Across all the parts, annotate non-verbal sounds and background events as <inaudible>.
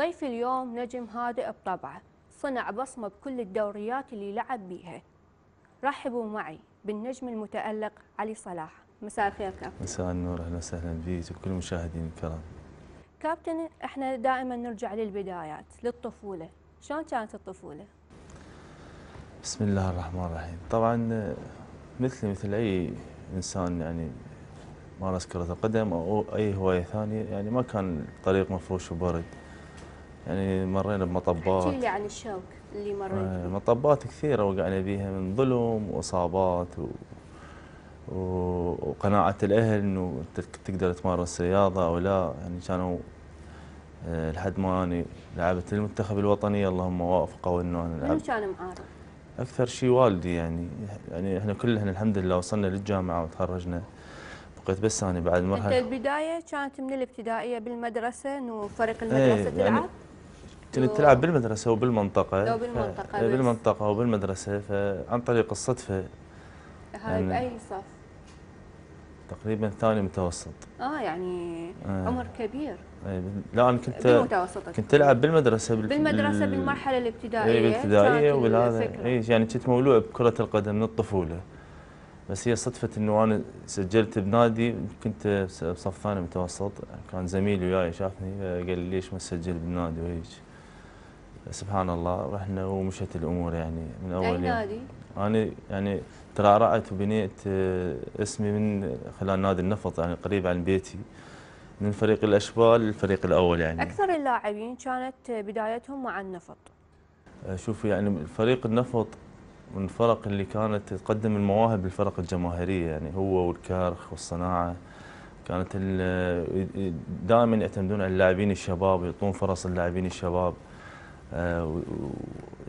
ضيف اليوم نجم هادئ بطبعه صنع بصمة بكل الدوريات اللي لعب بيها رحبوا معي بالنجم المتألق علي صلاح مساء الخير كابتن مساء النور اهلا وسهلا بيك وكل المشاهدين الكرام كابتن احنا دائما نرجع للبدايات للطفولة شلون كانت الطفولة؟ بسم الله الرحمن الرحيم طبعا مثل مثل اي انسان يعني مارس كرة القدم او اي هواية ثانية يعني ما كان الطريق مفروش وبرد يعني مرينا بمطبات احكي لي عن الشوك اللي مرينا آه، مطبات كثيره وقعنا بيها من ظلم واصابات و... و... وقناعه الاهل انه تقدر تمارس رياضه او لا يعني كانوا آه، لحد ما اني لعبت المنتخب الوطني اللهم وافقوا انه انا العب. كان معارض؟ اكثر شيء والدي يعني يعني احنا كلنا الحمد لله وصلنا للجامعه وتخرجنا بقيت بس انا بعد مرحله انت البدايه كانت من الابتدائيه بالمدرسه انه فريق إيه، المدرسه ايه تلعب؟ يعني كنت تلعب بالمدرسه وبالمنطقه لو بالمنطقه ف... بالمنطقه إيه، وبالمدرسه فعن طريق الصدفه هاي يعني باي صف؟ تقريبا ثاني متوسط اه يعني آه. عمر كبير أي لا انا كنت كنت العب بالمدرسه بالف... بالمدرسه بالمرحله الابتدائيه اي الابتدائيه وهذا اي إيه، يعني كنت مولوع بكره القدم من الطفوله بس هي صدفه انه انا سجلت بنادي كنت بصف ثاني متوسط كان زميلي وياي شافني قال لي ليش ما تسجل بالنادي وهيك سبحان الله رحنا ومشت الامور يعني من اول يوم نادي؟ انا يعني ترعرعت وبنيت آه، اسمي من خلال نادي النفط يعني قريب عن بيتي من فريق الاشبال للفريق الاول يعني اكثر اللاعبين كانت بدايتهم مع النفط آه، شوفوا يعني فريق النفط من الفرق اللي كانت تقدم المواهب للفرق الجماهيريه يعني هو والكرخ والصناعه كانت آه، دائما يعتمدون على اللاعبين الشباب يعطون فرص اللاعبين الشباب آه،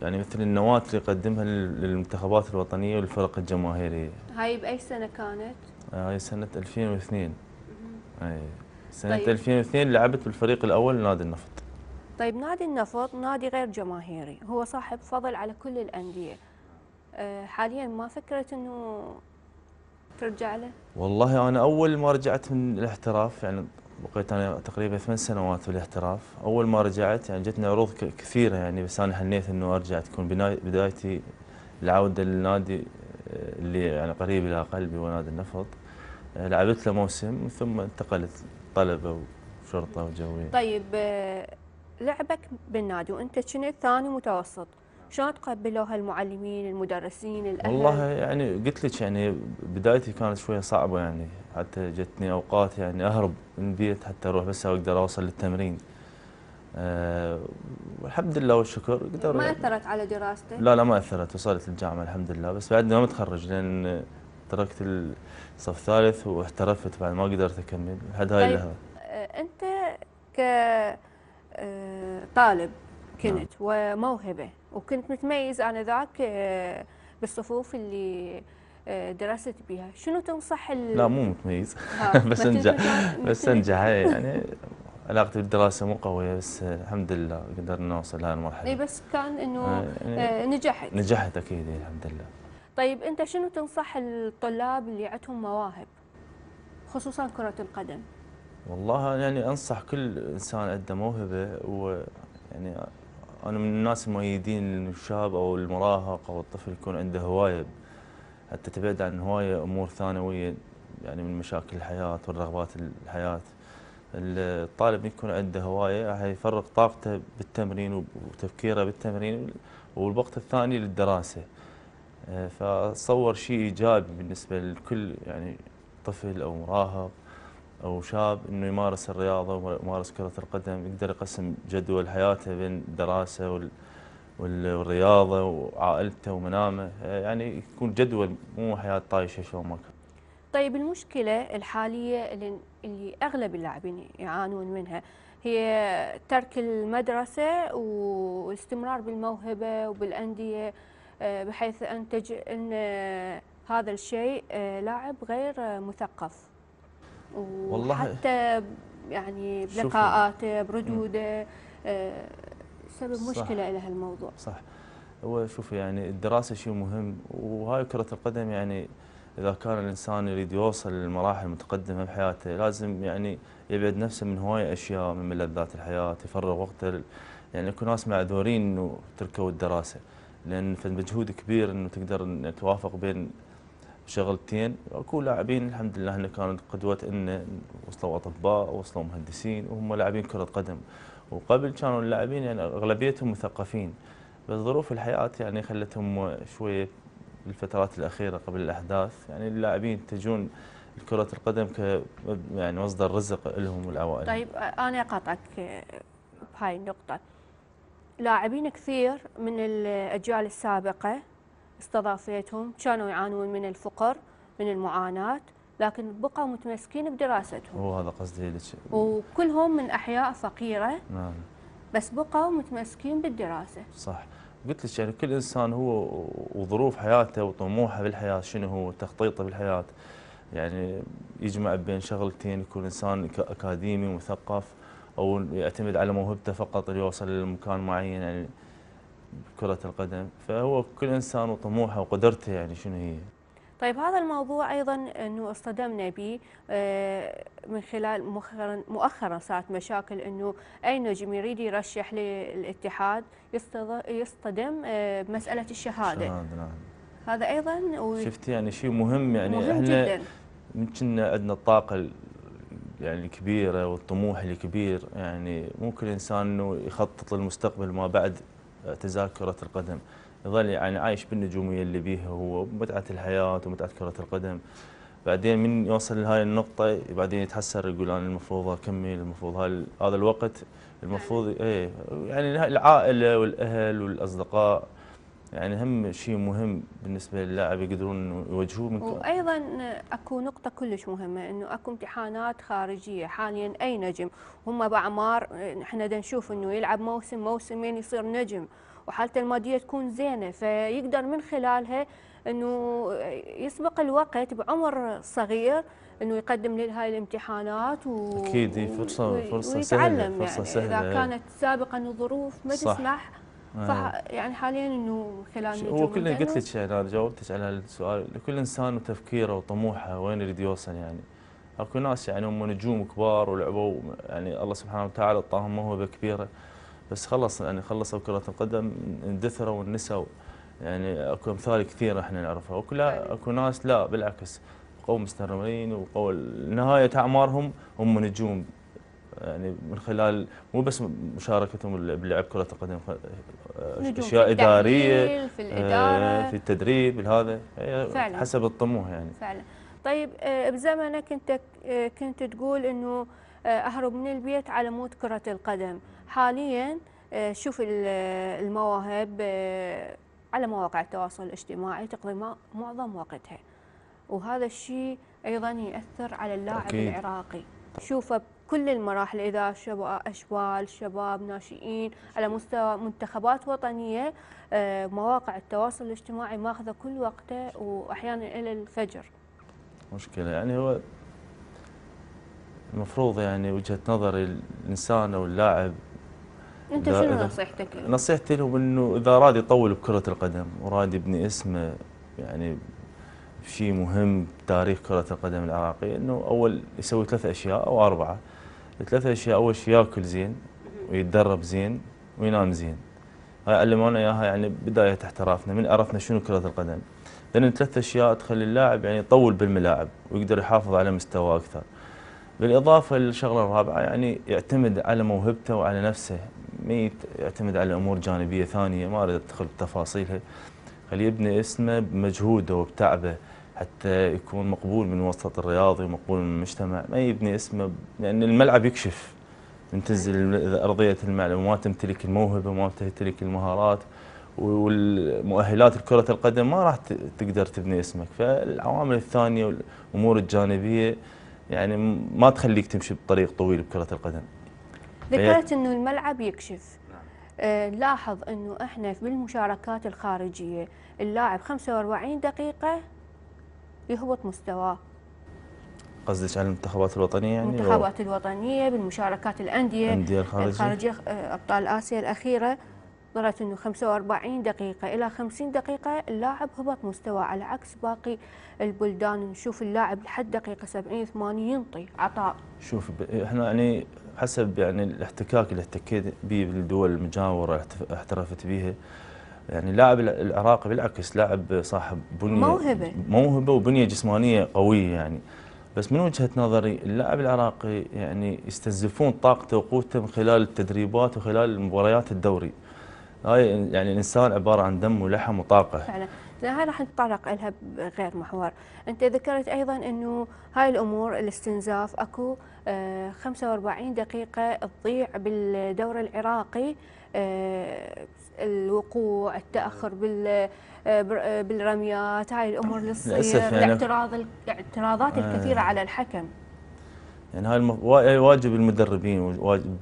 يعني مثل النواه اللي يقدمها للمنتخبات الوطنيه والفرق الجماهيريه. هاي باي سنه كانت؟ آه، هاي سنه 2002. اي سنه طيب. 2002 لعبت بالفريق الاول نادي النفط. طيب نادي النفط نادي غير جماهيري، هو صاحب فضل على كل الانديه. آه، حاليا ما فكرت انه ترجع له؟ والله انا اول ما رجعت من الاحتراف يعني بقيت انا تقريبا ثمان سنوات في الاحتراف اول ما رجعت يعني جتني عروض كثيره يعني بس انا حنيت انه ارجع تكون بدايتي العوده للنادي آه، اللي يعني قريب الى قلبي هو نادي النفط آه، لعبت له موسم ثم انتقلت طلبه وشرطه وجويه طيب آه، لعبك بالنادي وانت كنت ثاني متوسط شلون تقبلوها المعلمين المدرسين الاهل والله يعني قلت لك يعني بدايتي كانت شويه صعبه يعني حتى جتني اوقات يعني اهرب من البيت حتى اروح بس اقدر اوصل للتمرين أه الحمد لله والشكر قدر ما يعني. اثرت على دراستك؟ لا لا ما اثرت وصلت الجامعه الحمد لله بس بعدني ما متخرج لان تركت الصف الثالث واحترفت بعد ما قدرت اكمل لحد هاي طيب اللحظه آه، انت كطالب آه، نعم. كنت نعم. وموهبه وكنت متميز انا ذاك آه، بالصفوف اللي آه، درست بها شنو تنصح ال... لا مو متميز <laughs> <laughs> بس انجح بس إيه، انجح يعني علاقتي بالدراسه مو قويه بس الحمد لله قدرنا نوصل لهالمرحله اي بس كان انه آه، يعني نجحت نجحت اكيد إيه، الحمد لله طيب انت شنو تنصح الطلاب اللي عندهم مواهب خصوصا كره القدم والله يعني انصح كل انسان عنده موهبه ويعني انا من الناس المؤيدين للشاب او المراهق او الطفل يكون عنده هوايه حتى تبعد عن هوايه امور ثانويه يعني من مشاكل الحياه والرغبات الحياه الطالب يكون عنده هوايه يفرغ طاقته بالتمرين وتفكيره بالتمرين والوقت الثاني للدراسه فاتصور شيء ايجابي بالنسبه لكل يعني طفل او مراهق او شاب انه يمارس الرياضه ويمارس كره القدم يقدر يقسم جدول حياته بين الدراسه وال والرياضه وعائلته ومنامه يعني يكون جدول مو حياه طايشه شو ما كان. طيب المشكله الحاليه اللي, اغلب اللاعبين يعانون منها هي ترك المدرسه والاستمرار بالموهبه وبالانديه آه، بحيث انتج ان هذا الشيء آه، لاعب غير مثقف. والله حتى يعني بلقاءاته بردوده آه، سبب مشكله لها الموضوع صح هو شوف يعني الدراسه شيء مهم وهاي كره القدم يعني اذا كان الانسان يريد يوصل للمراحل المتقدمه بحياته لازم يعني يبعد نفسه من هواي اشياء من ملذات الحياه يفرغ وقته يعني اكو ناس معذورين انه تركوا الدراسه لان مجهود كبير انه تقدر توافق بين شغلتين اكو لاعبين الحمد لله هن كانت قدوه ان وصلوا اطباء وصلوا مهندسين وهم لاعبين كره قدم وقبل كانوا اللاعبين يعني اغلبيتهم مثقفين بس ظروف الحياه يعني خلتهم شويه بالفترات الاخيره قبل الاحداث يعني اللاعبين يتجهون لكره القدم ك يعني مصدر رزق لهم والعوائل طيب انا اقاطعك بهاي النقطه لاعبين كثير من الاجيال السابقه استضافيتهم كانوا يعانون من الفقر من المعاناة لكن بقوا متمسكين بدراستهم وهذا قصدي لك وكلهم من أحياء فقيرة نعم بس بقوا متمسكين بالدراسة صح قلت لك يعني كل إنسان هو وظروف حياته وطموحه بالحياة شنو هو تخطيطه بالحياة يعني يجمع بين شغلتين يكون إنسان أكاديمي مثقف أو يعتمد على موهبته فقط ليوصل لمكان معين يعني كرة القدم فهو كل إنسان وطموحه وقدرته يعني شنو هي طيب هذا الموضوع ايضا انه اصطدمنا به آه، من خلال مؤخرا مؤخرا صارت مشاكل انه اي نجم يريد يرشح للاتحاد يصطدم بمساله آه، الشهاده. الشهاده نعم. هذا ايضا شفت يعني شيء مهم يعني مهم احنا جدا. كنا عندنا الطاقه يعني الكبيره والطموح الكبير يعني ممكن الانسان انه يخطط للمستقبل ما بعد كره القدم يظل يعني عايش بالنجوميه اللي بيها هو متعه الحياه ومتعه كره القدم بعدين من يوصل لهاي النقطة بعدين يتحسر يقول أنا المفروض أكمل المفروض هذا الوقت المفروض إيه يعني العائلة والأهل والأصدقاء يعني هم شيء مهم بالنسبه للاعب يقدرون يواجهوه من وايضا اكو نقطه كلش مهمه انه اكو امتحانات خارجيه حاليا اي نجم هم باعمار احنا نشوف انه يلعب موسم موسمين يصير نجم وحالته الماديه تكون زينه فيقدر من خلالها انه يسبق الوقت بعمر صغير انه يقدم لهاي الامتحانات و اكيد فرصه فرصه سهله يعني. فرصه يعني سهله اذا كانت سابقا الظروف ما صح. تسمح آه. صح يعني حاليا انه خلال هو كلنا قلت لك يعني انا جاوبتك على السؤال كل انسان وتفكيره وطموحه وين يريد يوصل يعني اكو ناس يعني هم نجوم كبار ولعبوا يعني الله سبحانه وتعالى اعطاهم موهبه كبيره بس خلص يعني خلصوا كره القدم اندثروا ونسوا يعني اكو امثال كثيره احنا نعرفها وكل اكو ناس لا بالعكس قوم مستمرين وبقوا نهايه اعمارهم هم نجوم يعني من خلال مو بس مشاركتهم بلعب كره القدم اشياء اداريه في آه، الاداره في التدريب هذا حسب الطموح يعني فعلا طيب آه، بزمنك انت آه، كنت تقول انه اهرب من البيت على مود كره القدم حاليا شوف المواهب على مواقع التواصل الاجتماعي تقضي معظم وقتها وهذا الشيء ايضا ياثر على اللاعب أكيد. العراقي شوفه كل المراحل إذا أشبال شباب ناشئين على مستوى منتخبات وطنية آه، مواقع التواصل الاجتماعي ماخذة كل وقته وأحيانا إلى الفجر مشكلة يعني هو المفروض يعني وجهة نظري الإنسان أو اللاعب انت شنو نصيحتك له؟ نصيحتي لهم انه اذا راد يطول بكره القدم وراد يبني اسمه يعني شيء مهم بتاريخ كره القدم العراقيه انه اول يسوي ثلاث اشياء او اربعه ثلاث أشياء أول شيء ياكل زين ويتدرب زين وينام زين هاي علمونا اياها يعني بدايه احترافنا من عرفنا شنو كره القدم لان ثلاث اشياء تخلي اللاعب يعني يطول بالملاعب ويقدر يحافظ على مستوى اكثر بالاضافه للشغله الرابعه يعني يعتمد على موهبته وعلى نفسه ما يعتمد على امور جانبيه ثانيه ما اريد ادخل بتفاصيلها خليه يبني اسمه بمجهوده وبتعبه حتى يكون مقبول من وسط الرياضي ومقبول من المجتمع ما يبني اسمه لأن الملعب يكشف من تنزل أرضية الملعب وما تمتلك الموهبة وما تمتلك المهارات والمؤهلات الكرة القدم ما راح تقدر تبني اسمك فالعوامل الثانية والأمور الجانبية يعني ما تخليك تمشي بطريق طويل بكرة القدم ذكرت أنه الملعب يكشف نعم. آه أنه إحنا بالمشاركات الخارجية اللاعب 45 دقيقة يهبط مستواه قصدك على المنتخبات الوطنيه يعني المنتخبات الوطنيه بالمشاركات الانديه الانديه الخارجيه الخارجيه آه، ابطال اسيا الاخيره ظلت انه 45 دقيقه الى 50 دقيقه اللاعب هبط مستواه على عكس باقي البلدان نشوف اللاعب لحد دقيقه 70 80 ينطي عطاء شوف احنا يعني حسب يعني الاحتكاك اللي احتكيت به بالدول المجاوره احترفت بها يعني اللاعب العراقي بالعكس لاعب صاحب بنيه موهبه موهبه وبنيه جسمانيه قويه يعني بس من وجهه نظري اللاعب العراقي يعني يستنزفون طاقته وقوته من خلال التدريبات وخلال مباريات الدوري هاي يعني الانسان عباره عن دم ولحم وطاقه فعلا هاي راح نتطرق لها بغير محور انت ذكرت ايضا انه هاي الامور الاستنزاف اكو 45 آه، دقيقه تضيع بالدوري العراقي آه، الوقوع التاخر بال آه، آه، بالرميات هاي الامور اللي تصير يعني الاعتراض الاعتراضات آه الكثيره على الحكم يعني هاي يعني واجب المدربين واجب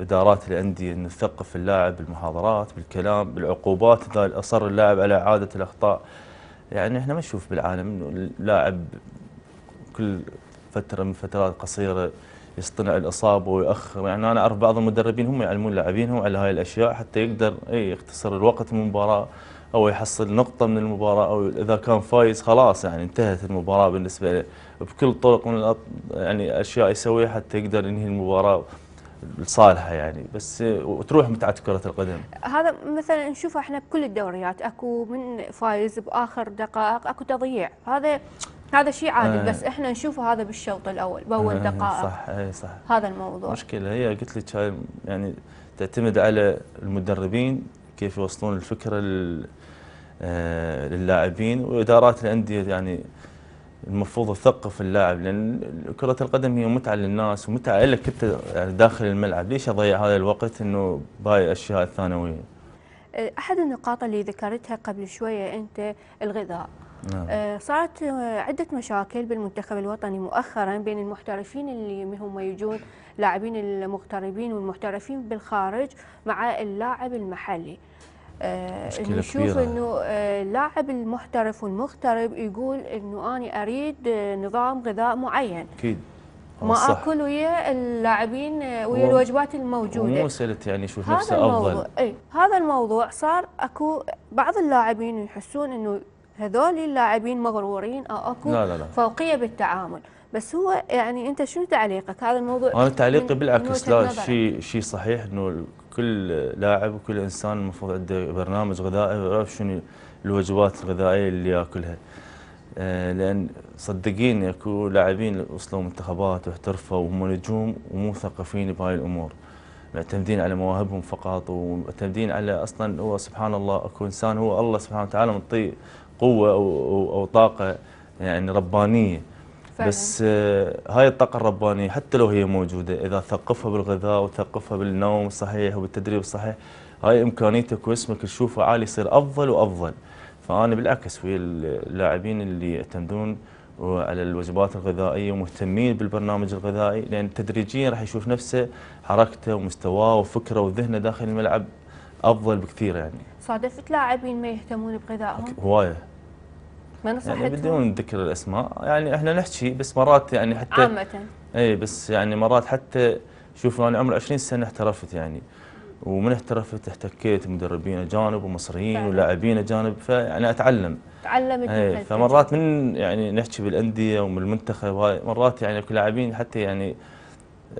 ادارات الانديه ان تثقف اللاعب بالمحاضرات بالكلام بالعقوبات اذا اصر اللاعب على اعاده الاخطاء يعني احنا ما نشوف بالعالم انه اللاعب كل فتره من فترات قصيره يصطنع الاصابه ويأخر يعني انا اعرف بعض المدربين هم يعلمون لاعبينهم على هاي الاشياء حتى يقدر اي يختصر الوقت من المباراه او يحصل نقطه من المباراه او اذا كان فايز خلاص يعني انتهت المباراه بالنسبه له بكل طرق من الأط... يعني اشياء يسويها حتى يقدر ينهي المباراه لصالحه يعني بس وتروح متعه كره القدم. هذا مثلا نشوفه احنا بكل الدوريات اكو من فايز باخر دقائق اكو تضييع، هذا هذا شيء عادي آه. بس احنا نشوفه هذا بالشوط الاول باول آه دقائق صح اي صح هذا الموضوع مشكله هي قلت لك هاي يعني تعتمد على المدربين كيف يوصلون الفكره آه، للاعبين وادارات الانديه يعني المفروض تثقف اللاعب لان كره القدم هي متعه للناس ومتعه لك انت داخل الملعب ليش اضيع هذا الوقت انه باي اشياء ثانويه احد النقاط اللي ذكرتها قبل شويه انت الغذاء نعم. آه، صارت آه، عدة مشاكل بالمنتخب الوطني مؤخرا بين المحترفين اللي هم يجون لاعبين المغتربين والمحترفين بالخارج مع اللاعب المحلي آه، مشكلة نشوف انه اللاعب المحترف والمغترب يقول انه انا اريد نظام غذاء معين اكيد ما صح. اكل ويا اللاعبين ويا الوجبات الموجوده مو سالت يعني شوف نفسه افضل اي هذا الموضوع صار اكو بعض اللاعبين يحسون انه هذول اللاعبين مغرورين أو آه، أكو لا لا لا. فوقية بالتعامل بس هو يعني أنت شنو تعليقك هذا الموضوع أنا تعليقي بالعكس لا شيء شيء صحيح أنه كل لاعب وكل إنسان المفروض عنده برنامج غذائي ويعرف شنو الوجبات الغذائية اللي ياكلها آه، لان صدقيني اكو لاعبين وصلوا منتخبات واحترفوا وهم نجوم ومو مثقفين بهاي الامور معتمدين على مواهبهم فقط ومعتمدين على اصلا هو سبحان الله اكو انسان هو الله سبحانه وتعالى مطي قوه او او, طاقه يعني ربانيه فعلا. بس آه، هاي الطاقه الربانيه حتى لو هي موجوده اذا ثقفها بالغذاء وثقفها بالنوم الصحيح وبالتدريب الصحيح هاي امكانيتك واسمك تشوفه عالي يصير افضل وافضل فانا بالعكس ويا اللاعبين اللي يعتمدون على الوجبات الغذائيه ومهتمين بالبرنامج الغذائي لان تدريجيا راح يشوف نفسه حركته ومستواه وفكره وذهنه داخل الملعب افضل بكثير يعني صادفت لاعبين ما يهتمون بغذائهم هوايه ما يعني نصحتهم يعني بدون ذكر الاسماء يعني احنا نحكي بس مرات يعني حتى عامة اي بس يعني مرات حتى شوف انا عمري 20 سنه احترفت يعني ومن احترفت احتكيت مدربين اجانب ومصريين ولاعبين اجانب فيعني اتعلم تعلمت إيه، فمرات من يعني نحكي بالانديه ومن المنتخب هاي مرات يعني اكو لاعبين حتى يعني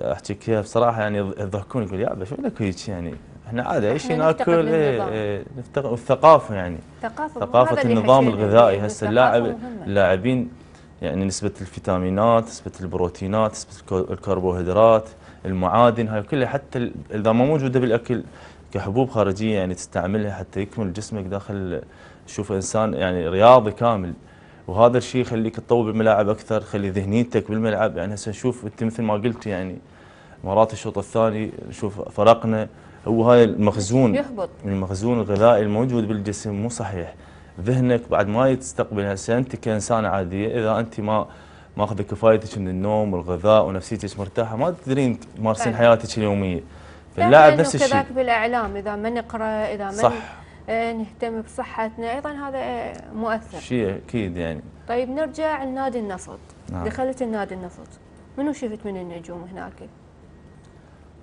احكي كيف بصراحه يعني يضحكون يقول يا شو لك هيك يعني احنا عادي اي شيء ناكل ايه ايه الثقافه يعني ثقافه, ثقافة النظام الغذائي إيه، هسه اللاعب اللاعبين يعني نسبه الفيتامينات نسبه البروتينات نسبه الكربوهيدرات المعادن هاي كلها حتى اذا ما موجوده بالاكل كحبوب خارجيه يعني تستعملها حتى يكمل جسمك داخل تشوف انسان يعني رياضي كامل وهذا الشيء يخليك تطول بالملاعب اكثر خلي ذهنيتك بالملعب يعني هسه شوف انت مثل ما قلت يعني مرات الشوط الثاني نشوف فرقنا هو هاي المخزون يهبط المخزون الغذائي الموجود بالجسم مو صحيح ذهنك بعد ما يستقبل هسه انت كانسانه عاديه اذا انت ما ماخذه كفايتك من النوم والغذاء ونفسيتك مرتاحه ما تقدرين تمارسين طيب. حياتك اليوميه فاللاعب نفس الشيء كذلك بالاعلام اذا ما نقرا اذا ما صح إيه، نهتم بصحتنا ايضا هذا إيه، مؤثر شيء اكيد يعني طيب نرجع لنادي النفط نعم. دخلت النادي النفط منو شفت من النجوم هناك؟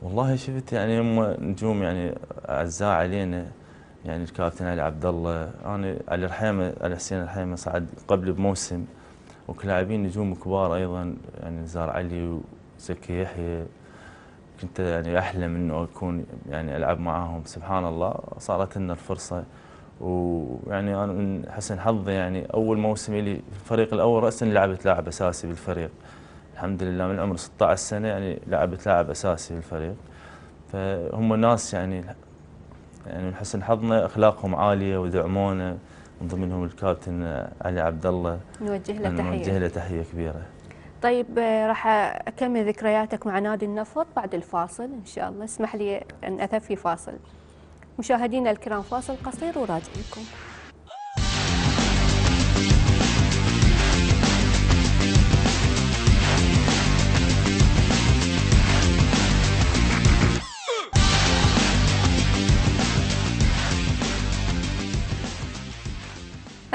والله شفت يعني هم نجوم يعني اعزاء علينا يعني الكابتن علي عبد الله انا علي الحيمه علي حسين الحيمه صعد قبل بموسم وكلاعبين نجوم كبار ايضا يعني نزار علي وزكي يحيى كنت يعني احلم انه اكون يعني العب معاهم سبحان الله صارت لنا الفرصه ويعني انا من حسن حظي يعني اول موسم لي في الفريق الاول راسا لعبت لاعب اساسي بالفريق الحمد لله من عمر 16 سنه يعني لعبت لاعب اساسي في الفريق فهم ناس يعني يعني من حسن حظنا اخلاقهم عاليه ودعمونا من ضمنهم الكابتن علي عبد الله نوجه له تحيه نوجه له تحيه كبيره طيب آه، راح اكمل ذكرياتك مع نادي النفط بعد الفاصل ان شاء الله اسمح لي ان اثفي فاصل مشاهدينا الكرام فاصل قصير لكم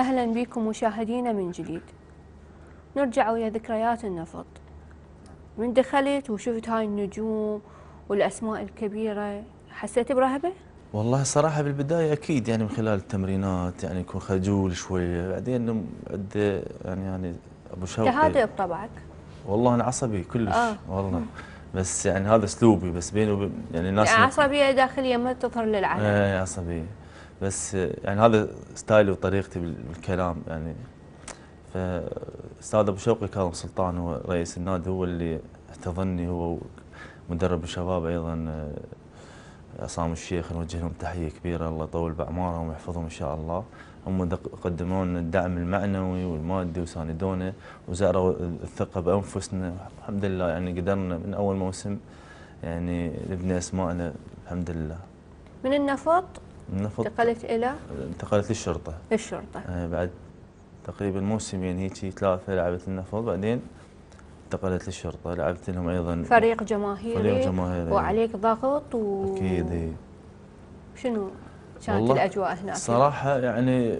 أهلا بكم مشاهدينا من جديد نرجع ويا ذكريات النفط من دخلت وشفت هاي النجوم والأسماء الكبيرة حسيت برهبة؟ والله صراحة بالبداية أكيد يعني من خلال التمرينات يعني يكون خجول شوية بعدين عد يعني يعني أبو شوقي تهادئ بطبعك والله أنا عصبي كلش آه. والله بس يعني هذا أسلوبي بس بيني وبين يعني الناس يعني عصبية داخلية ما تظهر للعالم إيه عصبية بس يعني هذا ستايلي وطريقتي بالكلام يعني فاستاذ ابو شوقي كاظم سلطان هو رئيس النادي هو اللي احتضني هو مدرب الشباب ايضا آه، عصام الشيخ نوجه لهم تحيه كبيره الله يطول باعمارهم ويحفظهم ان شاء الله هم قدموا لنا الدعم المعنوي والمادي وساندونا وزاروا الثقه بانفسنا الحمد لله يعني قدرنا من اول موسم يعني نبني اسمائنا الحمد لله. من النفط انتقلت إلى؟ انتقلت للشرطة للشرطة آه بعد تقريبا موسمين يعني هيك ثلاثة لعبت النفط بعدين انتقلت للشرطة لعبت لهم أيضا فريق جماهيري فريق جماهيري وعليك ضغط و أكيد هي. إيه. شنو كانت الأجواء هناك؟ صراحة يعني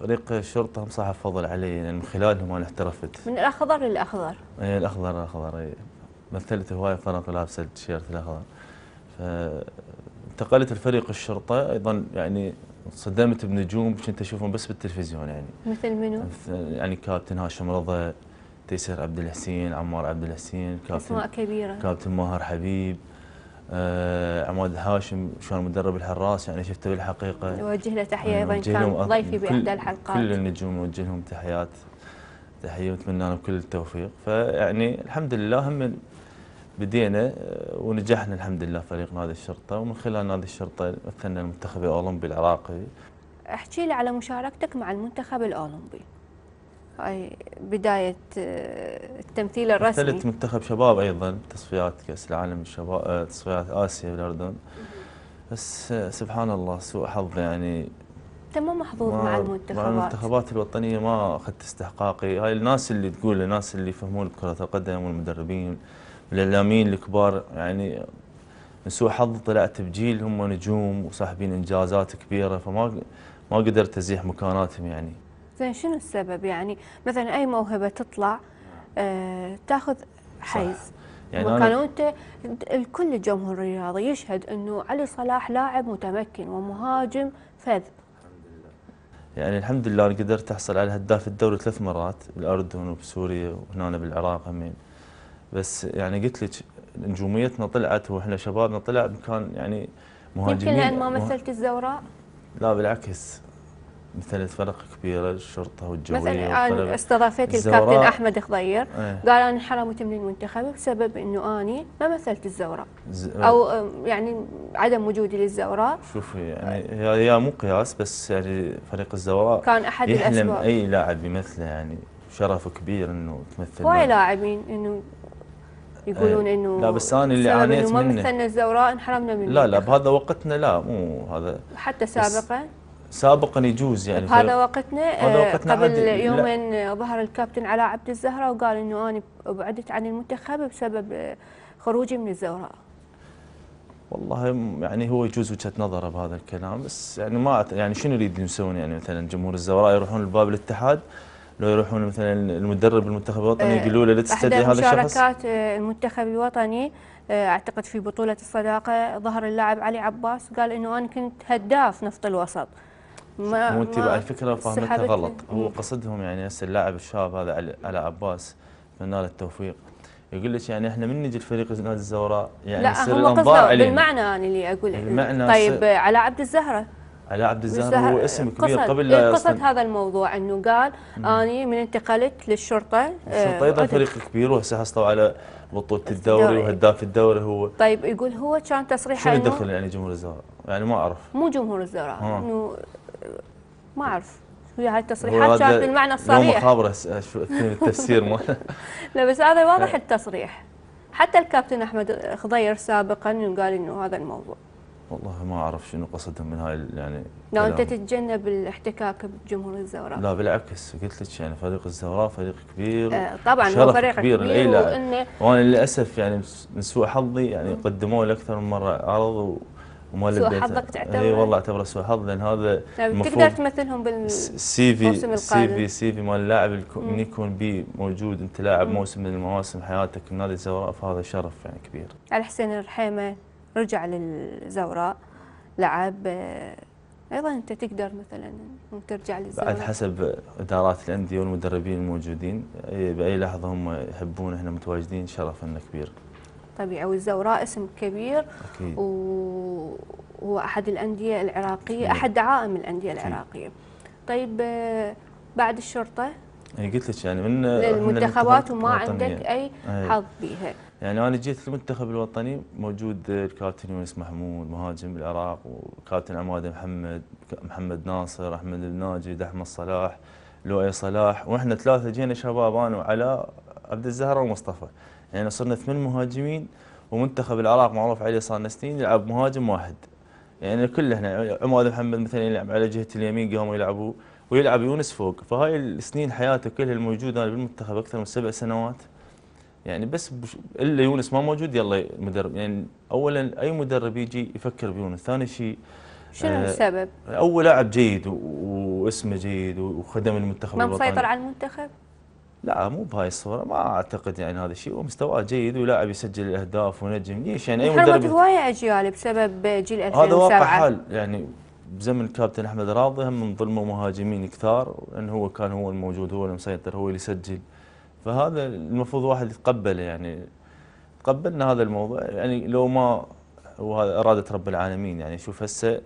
فريق الشرطة هم صاحب فضل علي يعني من خلالهم أنا احترفت من الأخضر للأخضر اي الأخضر الأخضر اي مثلت هواي فرق ولابسة التيشيرت الأخضر ف انتقلت الفريق الشرطه ايضا يعني صدمت بنجوم كنت اشوفهم بس بالتلفزيون يعني مثل منو؟ يعني كابتن هاشم رضا تيسير عبد الحسين عمار عبد الحسين كابتن اسماء كبيره كابتن ماهر حبيب آه عماد الهاشم شلون مدرب الحراس يعني شفته بالحقيقه نوجه له تحيه يعني ايضا كان ضيفي باحدى الحلقات كل النجوم نوجه لهم تحيات تحيه ونتمنى لهم كل التوفيق فيعني الحمد لله هم بدينا آه، ونجحنا الحمد لله فريق نادي الشرطه ومن خلال نادي الشرطه مثلنا المنتخب الاولمبي العراقي. احكي لي على مشاركتك مع المنتخب الاولمبي. هاي بدايه آه، التمثيل الرسمي. مثلت منتخب شباب ايضا تصفيات كاس العالم الشباب آه، تصفيات اسيا بالاردن. بس سبحان الله سوء حظ يعني انت مو محظوظ مع المنتخبات مع المنتخبات الوطنيه ما اخذت استحقاقي هاي الناس اللي تقول الناس اللي يفهمون بكره القدم والمدربين الاعلاميين الكبار يعني من سوء حظ طلعت بجيل هم نجوم وصاحبين انجازات كبيره فما ما قدرت ازيح مكاناتهم يعني. زين شنو السبب يعني مثلا اي موهبه تطلع آه تاخذ حيز صح. يعني وكانوا انت الكل الجمهور الرياضي يشهد انه علي صلاح لاعب متمكن ومهاجم فذ يعني الحمد لله انا قدرت احصل على هداف الدوري ثلاث مرات بالاردن وبسوريا وهنا بالعراق همين بس يعني قلت لك نجوميتنا طلعت واحنا شبابنا طلع كان يعني مهاجمين يمكن لان ما مثلت الزوراء؟ لا بالعكس مثلت فرق كبيره الشرطه والجويه مثلا استضافيت الكابتن احمد خضير ايه قال انا انحرمت من المنتخب بسبب انه اني ما مثلت الزوراء او يعني عدم وجودي للزوراء شوفي يعني هي مو قياس بس يعني فريق الزوراء كان احد يحلم الاسباب اي لاعب يمثله يعني شرف كبير انه تمثل هواي لاعبين انه يقولون إيه. انه لا بس انا اللي عانيت منه مثلنا الزوراء انحرمنا منه لا لا بهذا وقتنا لا مو هذا حتى سابقا سابقا يجوز يعني بهذا طيب، وقتنا, هذا آه، وقتنا قبل يومين آه، ظهر الكابتن علاء عبد الزهره وقال انه انا بعدت عن المنتخب بسبب آه، خروجي من الزوراء والله يعني هو يجوز وجهه نظره بهذا الكلام بس يعني ما يعني شنو يريدون يسوون يعني مثلا جمهور الزوراء يروحون لباب الاتحاد لو يروحون مثلا المدرب المنتخب الوطني آه، يقولوا له لا تستدعي هذا الشخص مشاركات آه، المنتخب الوطني آه، اعتقد في بطوله الصداقه ظهر اللاعب علي عباس قال انه انا كنت هداف نفط الوسط ما مو انت على فكره فهمتها غلط هو قصدهم يعني هسه اللاعب الشاب هذا علي عباس اتمنى له التوفيق يقول لك يعني احنا من نجي الفريق نادي الزوراء يعني لا هم قصدوا بالمعنى انا اللي اقول بالمعنى طيب على عبد الزهره علاء عبد الزهر هو اسم كبير قبل إيه، لا قصد هذا الموضوع انه قال اني من انتقلت للشرطه الشرطه آه، ايضا فريق كبير وهسه حصلوا على بطوله الدوري وهداف الدوري هو طيب يقول هو كان تصريحه شنو دخل يعني جمهور الزهراء؟ يعني ما اعرف مو جمهور الزهراء آه. انه ما اعرف هي هاي التصريحات كانت بالمعنى الصريح مو مخابره التفسير مو <laughs> <laughs> لا بس هذا واضح التصريح حتى الكابتن احمد خضير سابقا قال انه هذا الموضوع والله ما اعرف شنو قصدهم من هاي يعني لا انت تتجنب الاحتكاك بجمهور الزوراء لا بالعكس قلت لك يعني فريق الزوراء فريق كبير آه طبعا هو فريق كبير, كبير وإنه وانا للاسف يعني من سوء حظي يعني قدموا لي اكثر من مره عرض وما لبيت سوء حظك تعتبر اي والله اعتبره سوء حظ لان هذا طيب، تقدر تمثلهم بالسي في السي في سي في مال اللاعب من يكون بي موجود انت لاعب موسم من المواسم حياتك بنادي الزوراء فهذا شرف يعني كبير. الحسين الرحيمه رجع للزوراء لعب آه، ايضا انت تقدر مثلا ترجع للزوراء بعد حسب ادارات الانديه والمدربين الموجودين باي لحظه هم يحبون احنا متواجدين شرف لنا كبير طبيعي والزوراء اسم كبير أكيد. وهو احد الانديه العراقيه مم. احد دعائم الانديه العراقيه طيب آه، بعد الشرطه يعني قلت لك يعني من المنتخبات وما عندك اي إيه. حظ بيها يعني انا جيت المنتخب الوطني موجود الكابتن يونس محمود مهاجم العراق وكابتن عماد محمد محمد ناصر احمد الناجي احمد صلاح لؤي صلاح واحنا ثلاثه جينا شباب انا وعلاء عبد الزهره ومصطفى يعني صرنا ثمان مهاجمين ومنتخب العراق معروف عليه صار سنين يلعب مهاجم واحد يعني احنا عماد محمد مثلا يلعب على جهه اليمين قاموا يلعبوا ويلعب يونس فوق فهاي السنين حياته كلها الموجوده انا بالمنتخب اكثر من سبع سنوات يعني بس بش... الا يونس ما موجود يلا المدرب يعني اولا اي مدرب يجي يفكر بيونس، ثاني شيء شنو آه السبب؟ اول لاعب جيد و... واسمه جيد وخدم المنتخب ما مسيطر على المنتخب؟ لا مو بهاي الصوره ما اعتقد يعني هذا الشيء ومستواه جيد ولاعب يسجل الاهداف ونجم ليش يعني اي مدرب هوايه اجيال بسبب جيل 2007 هذا واقع حال يعني بزمن الكابتن احمد راضي هم ظلموا مهاجمين كثار لان هو كان هو الموجود هو المسيطر هو اللي يسجل فهذا المفروض واحد يتقبله يعني تقبلنا هذا الموضوع يعني لو ما وهذا اراده رب العالمين يعني شوف هسه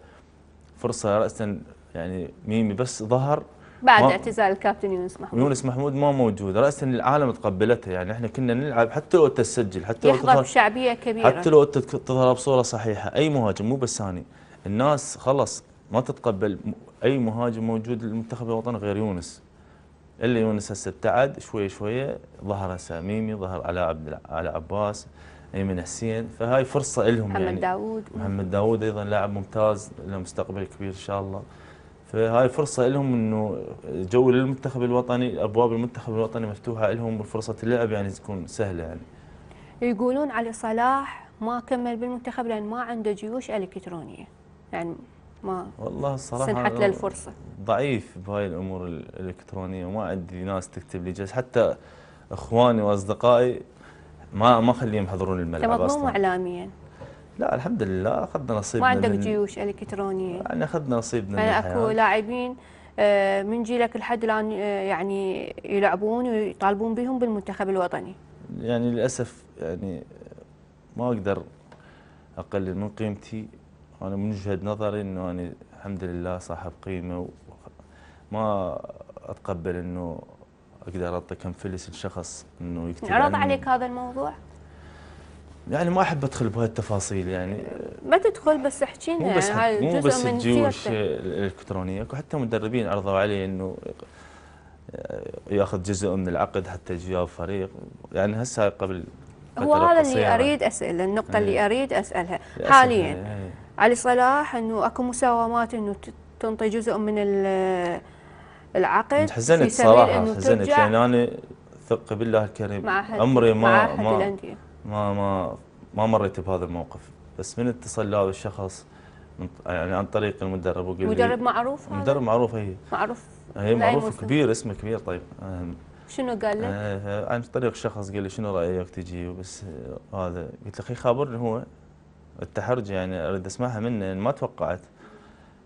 فرصه راسا يعني ميمي بس ظهر بعد اعتزال الكابتن يونس محمود يونس محمود ما موجود راسا العالم تقبلته يعني احنا كنا نلعب حتى لو تسجل حتى لو تظهر شعبيه كبيره حتى لو تظهر بصوره صحيحه اي مهاجم مو بس اني الناس خلص ما تتقبل اي مهاجم موجود للمنتخب الوطني غير يونس اللي يونس هسه ابتعد شوي شوي ظهر ساميمي ظهر على عبد على عباس ايمن حسين فهاي فرصة لهم محمد يعني داوود محمد داوود ايضا لاعب ممتاز له مستقبل كبير ان شاء الله فهاي فرصة لهم انه جو للمنتخب الوطني ابواب المنتخب الوطني مفتوحة لهم وفرصة اللعب يعني تكون سهلة يعني يقولون علي صلاح ما كمل بالمنتخب لان ما عنده جيوش الكترونية يعني ما والله الصراحه سنحت له الفرصه ضعيف بهاي الامور الالكترونيه وما عندي ناس تكتب لي جلسه حتى اخواني واصدقائي ما ما اخليهم يحضرون الملعب اصلا مو اعلاميا لا الحمد لله اخذنا نصيبنا ما عندك جيوش الكترونيه يعني اخذنا نصيبنا من اكو لاعبين آه، من جيلك لحد الان آه، يعني يلعبون ويطالبون بهم بالمنتخب الوطني يعني للاسف يعني ما اقدر اقلل من قيمتي انا من وجهه نظري انه انا يعني الحمد لله صاحب قيمه ما اتقبل انه اقدر اعطي كم فلس لشخص انه يكتب عرض عليك هذا الموضوع؟ يعني ما احب ادخل بهاي التفاصيل يعني ما تدخل بس احكي لنا يعني مو بس الجيوش الالكترونيه وحتى مدربين عرضوا علي انه ياخذ جزء من العقد حتى يجي فريق يعني هسه قبل هو هذا اللي اريد اساله النقطه اللي إيه. اريد اسالها حاليا إيه. علي صلاح انه اكو مساومات انه تنطي جزء من العقد حزنت صراحه حزنت يعني انا ثق بالله الكريم عمري ما ما ما ما ما مريت بهذا الموقف بس من اتصل له الشخص يعني عن طريق المدرب وقال مدرب معروف مدرب معروف هي إيه. معروف هي إيه، معروف كبير اسمه كبير طيب شنو قال لك؟ إيه، عن طريق شخص قال لي شنو رايك تجي وبس هذا قلت له خي خابرني هو التحرج يعني اريد اسمعها منه ما توقعت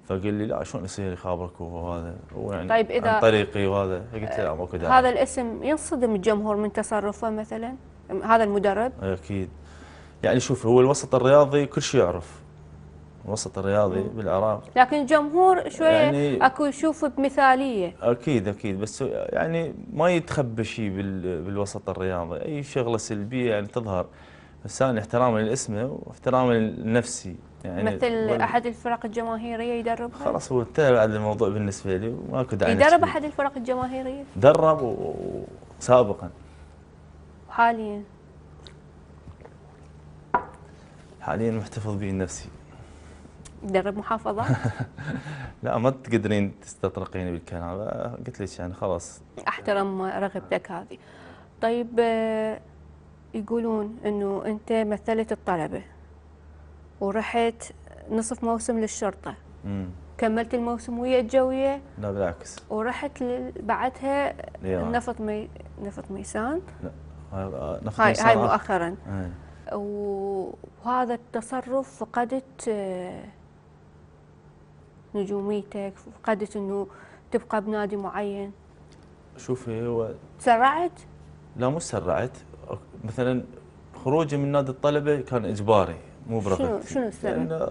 فقال لي لا شلون يصير يخابرك وهذا ويعني طيب اذا عن طريقي وهذا قلت لا ماكو داعي هذا الاسم ينصدم الجمهور من تصرفه مثلا هذا المدرب اكيد يعني شوف هو الوسط الرياضي كل شيء يعرف الوسط الرياضي مم. بالعراق لكن الجمهور شويه يعني اكو يشوفه بمثاليه اكيد اكيد بس يعني ما يتخبى شيء بالوسط الرياضي اي شغله سلبيه يعني تظهر انا احتراما لاسمه واحتراما لنفسي يعني مثل احد الفرق الجماهيريه يدربها؟ خلاص هو انتهى بعد الموضوع بالنسبه لي وماكو داعي يدرب احد الفرق الجماهيريه؟ درب سابقا وحاليا حاليا محتفظ به نفسي يدرب محافظه؟ <laughs> لا ما تقدرين تستطرقيني بالكلام قلت لك يعني خلاص احترم رغبتك هذه طيب آه، يقولون انه انت مثلت الطلبه ورحت نصف موسم للشرطه مم. كملت الموسم ويا الجويه لا بالعكس ورحت بعدها نفط مي... نفط ميسان لا آه، نفط هاي, ميسان هاي مؤخرا هاي. آه. وهذا التصرف فقدت آه، نجوميتك فقدت انه تبقى بنادي معين شوفي هو تسرعت؟ لا مو تسرعت مثلا خروجي من نادي الطلبه كان اجباري مو برغبتي شنو شنو السبب؟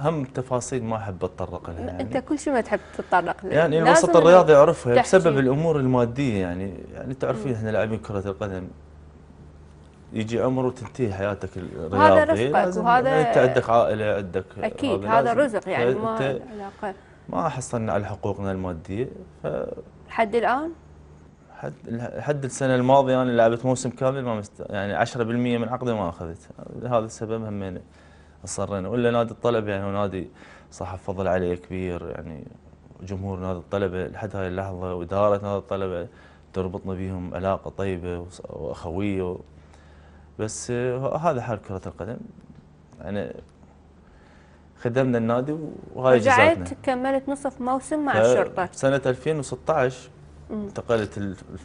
هم تفاصيل ما احب اتطرق لها يعني انت كل شيء ما تحب تتطرق له يعني الوسط الرياضي يعرفها بسبب الامور الماديه يعني يعني تعرفين احنا لاعبين كره القدم يجي عمر وتنتهي حياتك الرياضيه هذا رزقك وهذا يعني انت عندك عائله عندك اكيد هذا رزق يعني ما علاقه ما حصلنا على حقوقنا الماديه ف لحد الان؟ لحد السنه الماضيه انا لعبت موسم كامل ما مست... يعني 10% من عقدي ما اخذت لهذا السبب همين يعني اصرينا ولا نادي الطلبه يعني نادي صاحب فضل عليه كبير يعني جمهور نادي الطلبه لحد هاي اللحظه واداره نادي الطلبه تربطنا بهم علاقه طيبه واخويه و... بس هذا حال كره القدم يعني خدمنا النادي وهاي رجعت كملت نصف موسم مع الشرطه سنه 2016 انتقلت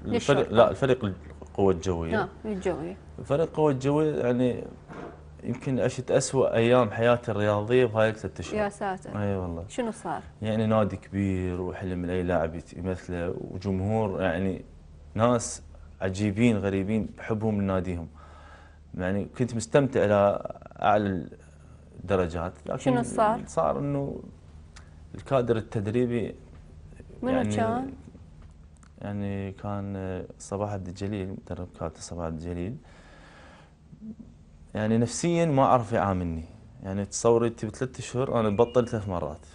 الفريق لا الفريق القوة الجوية نعم الجوية فريق القوة الجوية يعني يمكن عشت أسوأ أيام حياتي الرياضية بهاي الست أشهر يا ساتر أي والله شنو صار؟ يعني نادي كبير وحلم لاي لاعب يمثله وجمهور يعني ناس عجيبين غريبين بحبهم لناديهم يعني كنت مستمتع إلى أعلى الدرجات لكن شنو صار؟ صار إنه الكادر التدريبي منو يعني كان؟ يعني كان آه، صباح عبد الجليل مدرب كابتن صباح عبد الجليل يعني نفسيا ما اعرف يعاملني يعني تصوري تبي ثلاث اشهر انا بطلت ثلاث مرات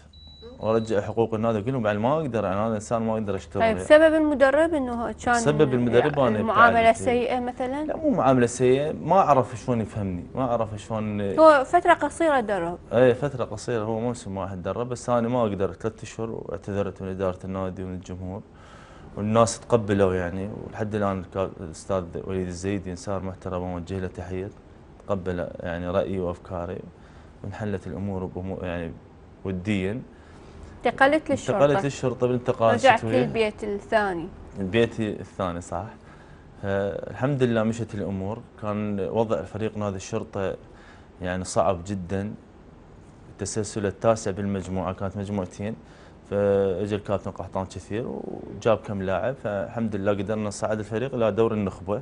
وارجع حقوق النادي كلهم بعد ما اقدر يعني انا انسان ما اقدر اشتغل طيب سبب المدرب انه كان سبب المدرب انا يعني معامله سيئه مثلا؟ لا مو معامله سيئه ما اعرف شلون يفهمني ما اعرف شلون آه، هو فتره قصيره درب اي فتره قصيره هو موسم واحد درب بس انا ما اقدر ثلاث اشهر واعتذرت من اداره النادي ومن الجمهور والناس تقبلوا يعني ولحد الان الاستاذ وليد الزيدي صار محترم ووجه له تحيه تقبل يعني رايي وافكاري وانحلت الامور بأمور يعني وديا انتقلت للشرطه انتقلت للشرطه بالانتقال رجعت للبيت الثاني البيت الثاني صح آه، الحمد لله مشت الامور كان وضع فريق نادي الشرطه يعني صعب جدا التسلسل التاسع بالمجموعه كانت مجموعتين فاجى الكابتن قحطان كثير وجاب كم لاعب فالحمد لله قدرنا نصعد الفريق الى دور النخبه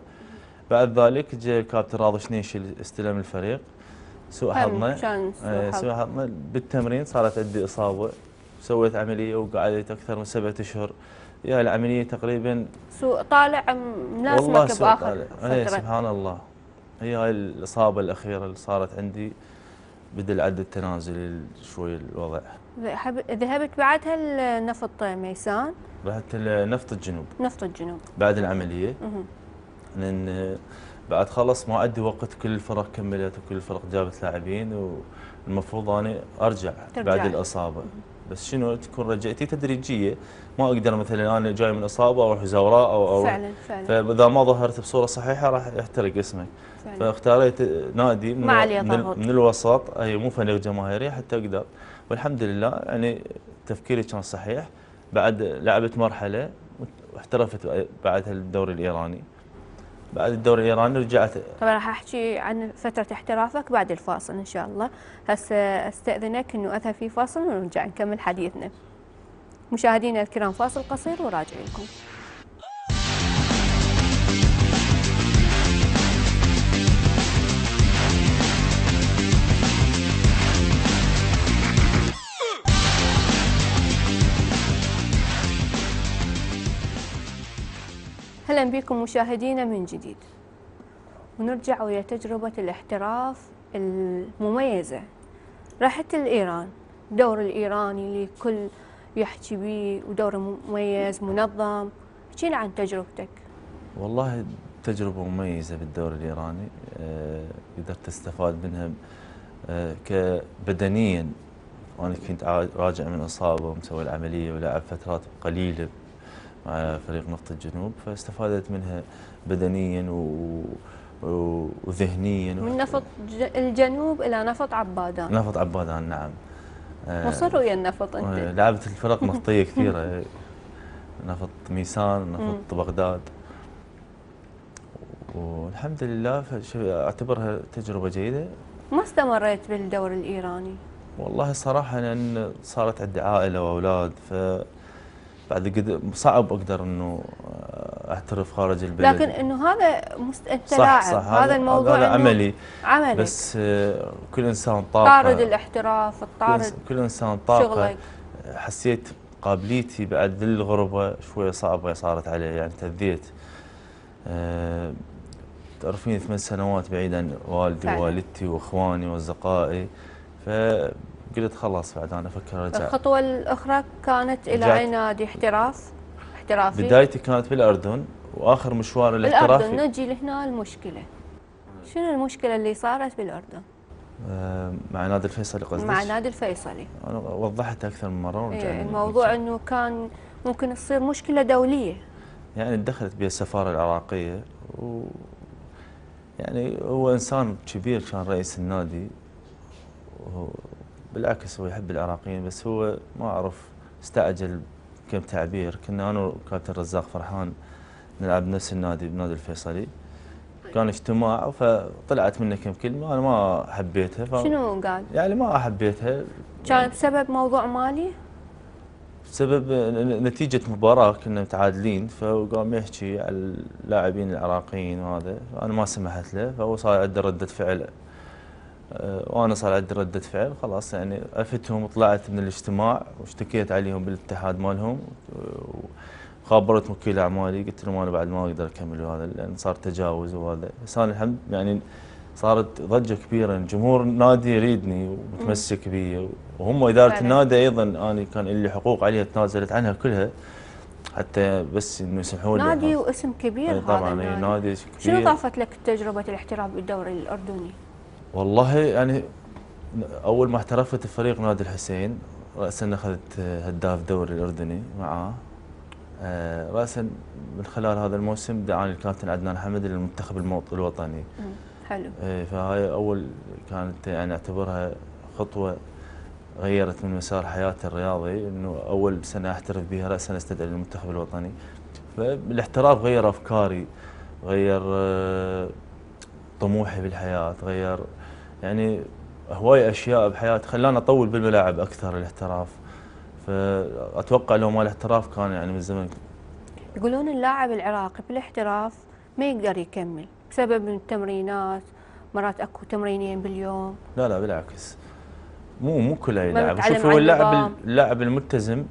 بعد ذلك جاء الكابتن راضي شنيشي استلم الفريق سوء حظنا إيه، سوء حظنا بالتمرين صارت عندي اصابه سويت عمليه وقعدت اكثر من سبعة اشهر يا العمليه تقريبا سوء طالع ملازمك باخر طالع. إيه، سبحان الله هي هاي الاصابه الاخيره اللي صارت عندي بدل العد التنازلي شوي الوضع ذهبت بعدها لنفط ميسان رحت لنفط الجنوب نفط الجنوب بعد العمليه لان بعد خلص ما ادي وقت كل الفرق كملت وكل الفرق جابت لاعبين والمفروض انا ارجع ترجع. بعد الاصابه مه. بس شنو تكون رجعتي تدريجيه ما اقدر مثلا انا جاي من اصابه اروح زوراء او او فعلا فعلا فاذا ما ظهرت بصوره صحيحه راح يحترق اسمك فاختاريت نادي من, من, من الوسط اي مو فريق جماهيري حتى اقدر والحمد لله يعني تفكيري كان صحيح بعد لعبت مرحله واحترفت بعدها الدوري الايراني بعد الدوري الايراني رجعت طبعا راح احكي عن فتره احترافك بعد الفاصل ان شاء الله هسه استاذنك انه اذهب في فاصل ونرجع نكمل حديثنا مشاهدينا الكرام فاصل قصير وراجعين لكم اهلا بكم مشاهدينا من جديد ونرجع ويا تجربة الاحتراف المميزة رحت لإيران دور الإيراني اللي الكل يحكي به ودور مميز منظم احكينا عن تجربتك والله تجربة مميزة بالدور الإيراني قدرت آه، استفاد منها آه، كبدنيا وأنا كنت راجع من إصابة ومسوي العملية ولعب فترات قليلة مع فريق نقطة الجنوب فاستفادت منها بدنيا و وذهنيا من نفط الجنوب الى نفط عبادان نفط عبادان نعم آه، مصر ويا النفط انت آه، لعبت الفرق نفطيه كثيره <laughs> نفط ميسان نفط بغداد والحمد لله اعتبرها تجربه جيده ما استمريت بالدور الايراني والله صراحه لان صارت عندي عائله واولاد ف بعد قد صعب اقدر انه اعترف خارج البلد لكن انه هذا مست... انت صح لاعب صح هذا, هذا الموضوع هذا عملي عملي بس آه، كل انسان طاقه طارد الاحتراف طارد كل انسان طاقه شغلك. حسيت قابليتي بعد للغربه شويه صعبه صارت علي يعني تذيت آه، تعرفين ثمان سنوات بعيد عن والدي ووالدتي واخواني واصدقائي ف قلت خلاص بعد انا افكر ارجع الخطوه الاخرى كانت الى اي نادي احتراف احترافي بدايتي كانت بالاردن واخر مشوار الاحتراف الاردن نجي لهنا المشكله شنو المشكله اللي صارت بالاردن؟ آه، مع نادي الفيصلي قصدك؟ مع نادي الفيصلي انا وضحتها اكثر من مره ورجعت إيه الموضوع انه كان ممكن تصير مشكله دوليه يعني دخلت بها السفاره العراقيه و يعني هو انسان كبير كان رئيس النادي بالعكس هو يحب العراقيين بس هو ما أعرف استعجل كم تعبير كنا أنا وكابتن رزاق فرحان نلعب نفس النادي بنادي الفيصلي طيب. كان اجتماع فطلعت منه كم كلمه انا ما حبيتها ف... شنو قال؟ يعني ما حبيتها كان بسبب موضوع مالي؟ بسبب نتيجة مباراة كنا متعادلين فقام يحكي على اللاعبين العراقيين وهذا انا ما سمحت له فهو صار عنده ردة فعل آه، وانا صار عندي رده فعل خلاص يعني افتهم وطلعت من الاجتماع واشتكيت عليهم بالاتحاد مالهم وخابرت وكيل اعمالي قلت لهم انا بعد ما اقدر اكمل هذا لان صار تجاوز وهذا بس انا الحمد يعني صارت ضجه كبيره يعني جمهور النادي يريدني ومتمسك بي وهم اداره النادي ايضا انا كان لي حقوق عليها تنازلت عنها كلها حتى بس انه يسمحوا لي نادي واسم كبير هذا طبعا نادي. نادي كبير شنو ضافت لك تجربه الاحتراف بالدوري الاردني؟ والله يعني اول ما احترفت بفريق نادي الحسين راسا اخذت هداف دوري الاردني معاه آه، راسا من خلال هذا الموسم دعاني الكابتن عدنان حمد للمنتخب الوطني حلو آه، فهاي اول كانت يعني اعتبرها خطوه غيرت من مسار حياتي الرياضي انه اول سنه احترف بها راسا استدعي للمنتخب الوطني فالاحتراف غير افكاري غير آه، طموحي بالحياه غير يعني هواي اشياء بحياتي خلانا اطول بالملاعب اكثر الاحتراف فاتوقع لو ما الاحتراف كان يعني من زمان يقولون اللاعب العراقي بالاحتراف ما يقدر يكمل بسبب التمرينات مرات اكو تمرينين باليوم لا لا بالعكس مو مو كله يلعب شوف هو اللاعب اللاعب الملتزم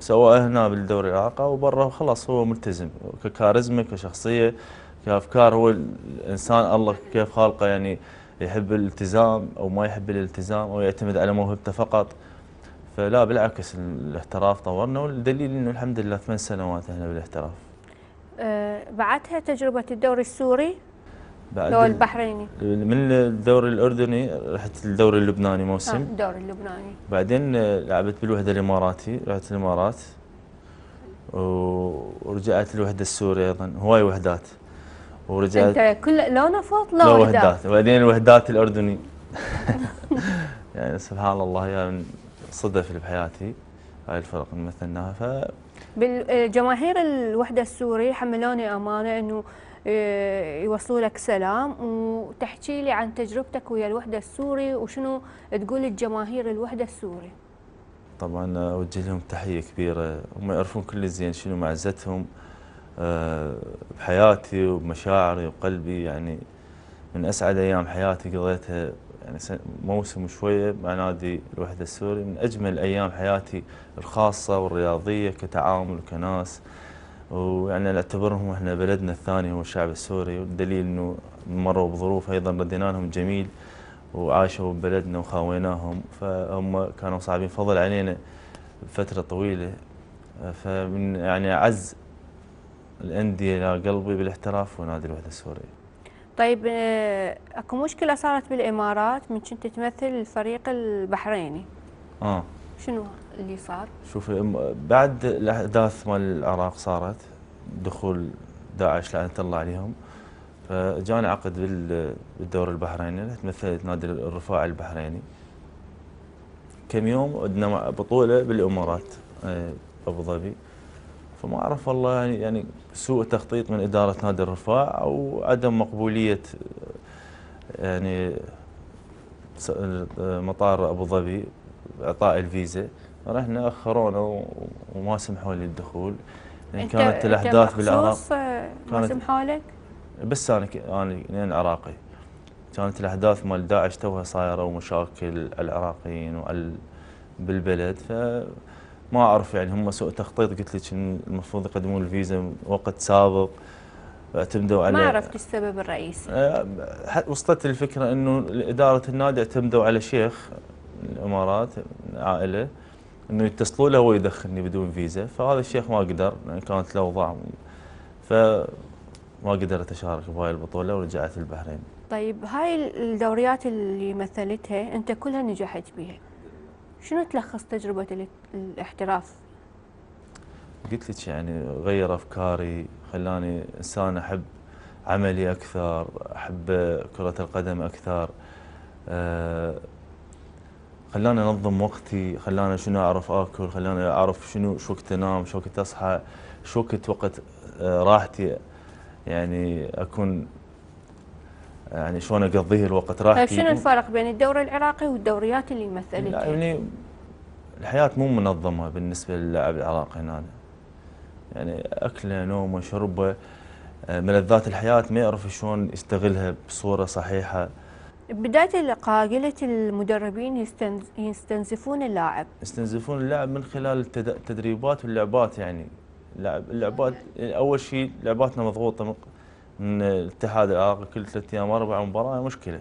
سواء هنا بالدوري العراقي او برا خلاص هو ملتزم ككاريزما كشخصيه كافكار هو الانسان الله كيف خالقه يعني يحب الالتزام او ما يحب الالتزام او يعتمد على موهبته فقط فلا بالعكس الاحتراف طورنا والدليل انه الحمد لله ثمان سنوات احنا بالاحتراف. أه، بعدها تجربه الدوري السوري بعد لو البحريني من الدوري الاردني رحت الدوري اللبناني موسم الدوري آه، اللبناني بعدين آه، لعبت بالوحده الاماراتي رحت الامارات ورجعت الوحده السوريه ايضا هواي وحدات ورجعت انت كل لونه فوط لا وحدات وبعدين الوحدات الاردني <laughs> يعني سبحان الله من صدف اللي بحياتي هاي الفرق اللي مثلناها ف بالجماهير الوحده السوري حملوني امانه انه آه، يوصلوا لك سلام وتحكي لي عن تجربتك ويا الوحده السوري وشنو تقول الجماهير الوحده السوري طبعا اوجه لهم تحيه كبيره هم يعرفون كل زين شنو معزتهم آه، بحياتي وبمشاعري وقلبي يعني من اسعد ايام حياتي قضيتها يعني موسم وشويه مع نادي الوحده السوري من اجمل ايام حياتي الخاصه والرياضيه كتعامل وكناس ويعني نعتبرهم احنا بلدنا الثاني هو الشعب السوري والدليل انه مروا بظروف ايضا ردينا لهم جميل وعاشوا ببلدنا وخاويناهم فهم كانوا صعبين فضل علينا فتره طويله فمن يعني اعز الانديه الى قلبي بالاحتراف ونادي الوحده السوريه. طيب آه، اكو مشكله صارت بالامارات من كنت تمثل الفريق البحريني. اه شنو اللي صار؟ شوفي بعد الاحداث مال العراق صارت دخول داعش لعنه الله عليهم فجاني عقد بالدور البحريني تمثلت نادي الرفاعي البحريني. كم يوم عندنا بطوله بالامارات آه، ابو ظبي. فما اعرف والله يعني-, يعني سوء تخطيط من اداره نادي الرفاع او عدم مقبوليه يعني مطار ابو ظبي اعطاء الفيزا رحنا اخرونا وما سمحوا لي الدخول يعني كانت الاحداث بالعراق آه، ما سمحوا لك؟ بس انا انا يعني عراقي كانت الاحداث مال داعش توها صايره ومشاكل العراقيين وال بالبلد ف ما اعرف يعني هم سوء تخطيط قلت لك المفروض يقدمون الفيزا وقت سابق اعتمدوا على ما عرفت السبب الرئيسي آه، وصلت الفكره انه اداره النادي اعتمدوا على شيخ الامارات عائله انه يتصلوا له ويدخلني بدون فيزا فهذا الشيخ ما قدر يعني كانت له اوضاع فما قدرت اشارك بهاي البطوله ورجعت البحرين طيب هاي الدوريات اللي مثلتها انت كلها نجحت بها شنو تلخص تجربة الاحتراف؟ قلت لك يعني غير أفكاري خلاني إنسان أحب عملي أكثر أحب كرة القدم أكثر آه، خلاني انظم وقتي خلاني شنو اعرف اكل خلاني اعرف شنو شو وقت انام شو وقت اصحى شو وقت وقت آه، راحتي يعني اكون يعني شلون اقضيه الوقت راحتي طيب شنو الفرق بين الدوري العراقي والدوريات اللي مثلت؟ يعني الحياه مو منظمه بالنسبه للاعب العراقي هنا يعني اكله نومه شربه آه، ملذات الحياه ما يعرف شلون يستغلها بصوره صحيحه بداية اللقاء قلت المدربين يستنزفون اللاعب يستنزفون اللاعب من خلال التدريبات واللعبات يعني اللعبات اول شيء لعباتنا مضغوطه ان الاتحاد العراقي كل ثلاث ايام اربع مباراه مشكله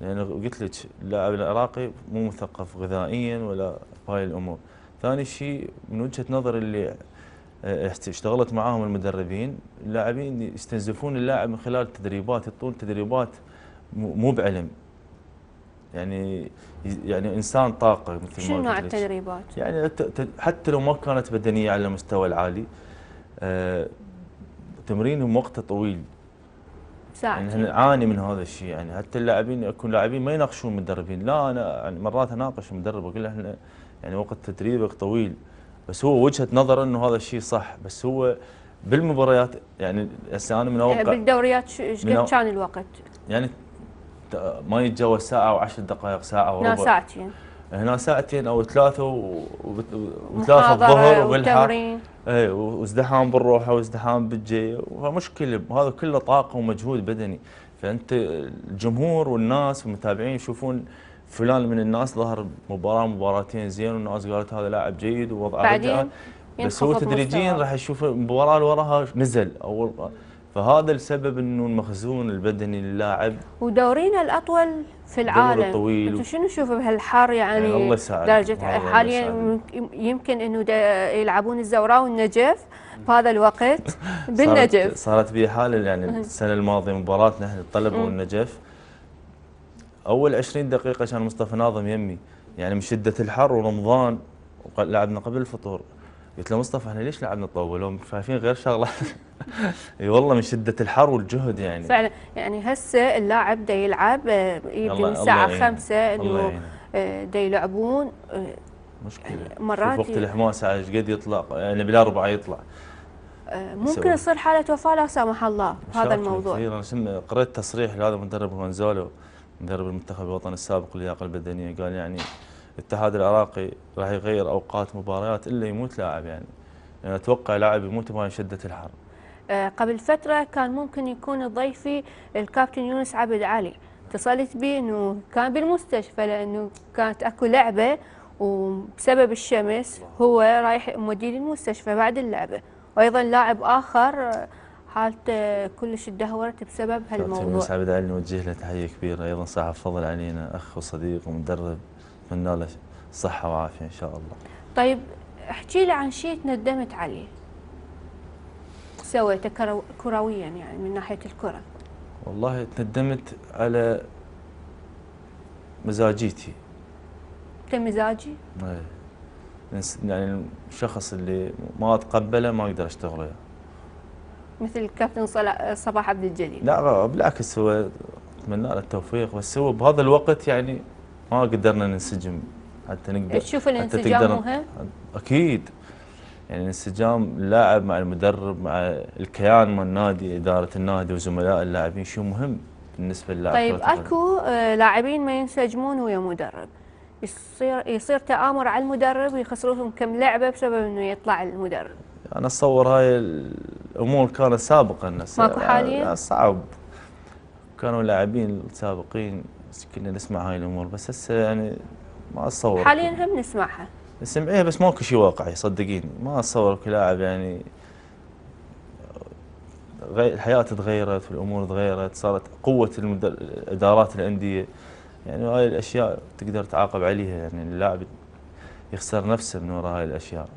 لان قلت لك اللاعب العراقي مو مثقف غذائيا ولا بهاي الامور ثاني شيء من وجهه نظر اللي آه، اشتغلت معاهم المدربين اللاعبين يستنزفون اللاعب من خلال التدريبات يعطون تدريبات مو بعلم يعني يعني انسان طاقه مثل ما شنو نوع التدريبات؟ يعني حتى لو ما كانت بدنيه على المستوى العالي آه، التمرين وقته طويل ساعتين يعني نعاني من هذا الشيء يعني حتى اللاعبين يكون لاعبين ما يناقشون المدربين لا انا يعني مرات اناقش المدرب اقول له احنا يعني وقت تدريبك طويل بس هو وجهه نظره انه هذا الشيء صح بس هو بالمباريات يعني هسه انا من اوقع يعني بالدوريات ايش قد كان الوقت؟ يعني ما يتجاوز ساعه و10 دقائق ساعه وربع ساعتين هنا ساعتين او ثلاثه وثلاثه الظهر وبالحر اي وازدحام بالروحه وازدحام بالجي فمشكله هذا كله طاقه ومجهود بدني فانت الجمهور والناس والمتابعين يشوفون فلان من الناس ظهر مباراه مباراتين زين والناس قالت هذا لاعب جيد ووضعه بعدين بس هو تدريجيا راح يشوف المباراه اللي وراها نزل او فهذا السبب انه المخزون البدني للاعب ودورينا الاطول في العالم دور طويل انتم شنو تشوفوا بهالحر يعني, يعني الله يساعدك درجه حاليا يمكن انه يلعبون الزوراء والنجف بهذا الوقت <laughs> بالنجف صارت, صارت بي حاله يعني السنه الماضيه مباراتنا احنا الطلبه والنجف اول 20 دقيقه كان مصطفى ناظم يمي يعني من شده الحر ورمضان لعبنا قبل الفطور قلت له مصطفى احنا ليش لعبنا طول لو شايفين غير شغله <laughs> اي والله من شده الحر والجهد يعني فعلا يعني هسه اللاعب دا يلعب آه، يمكن الساعه 5 انه آه، دا يلعبون آه، مشكله يعني مرات وقت الحماس ايش قد يطلع يعني بلا ربع يطلع ممكن يصير حاله وفاه لا سمح الله هذا الموضوع كثير انا قريت تصريح لهذا المدرب هونزولو مدرب المنتخب الوطني السابق اللياقه البدنيه قال يعني الاتحاد العراقي راح يغير اوقات مباريات الا يموت لاعب يعني يعني اتوقع لاعب يموت من شده الحر آه، قبل فتره كان ممكن يكون ضيفي الكابتن يونس عبد علي اتصلت بي انه كان بالمستشفى لانه كانت اكو لعبه وبسبب الشمس هو رايح مدير المستشفى بعد اللعبه وايضا لاعب اخر حالته كلش تدهورت بسبب هالموضوع. كابتن يونس عبد علي نوجه له تحيه كبيره ايضا صاحب فضل علينا اخ وصديق ومدرب اتمنى له صحه وعافيه ان شاء الله طيب احكي لي عن شيء تندمت عليه سويته كرويا يعني من ناحيه الكره والله تندمت على مزاجيتي انت مزاجي؟ ايه يعني الشخص اللي ما اتقبله ما اقدر اشتغل وياه مثل الكابتن صباح عبد الجليل لا بالعكس هو اتمنى له التوفيق بس هو بهذا الوقت يعني ما قدرنا ننسجم حتى نقدر يعني تشوف الانسجام مهم؟ اكيد يعني الانسجام اللاعب مع المدرب مع الكيان مال النادي اداره النادي وزملاء اللاعبين شيء مهم بالنسبه للاعب طيب اكو آه، لاعبين ما ينسجمون ويا مدرب يصير يصير تآمر على المدرب ويخسرون كم لعبه بسبب انه يطلع المدرب انا اتصور هاي الامور كانت سابقا ماكو حاليا صعب كانوا لاعبين سابقين كنا نسمع هاي الامور بس هسه يعني ما اتصور حاليا هم نسمعها نسمعها إيه، بس ماكو شيء واقعي صدقيني ما اتصور كلاعب يعني الحياه تغيرت والامور تغيرت صارت قوه ادارات الانديه يعني هاي الاشياء تقدر تعاقب عليها يعني اللاعب يخسر نفسه من وراء هاي الاشياء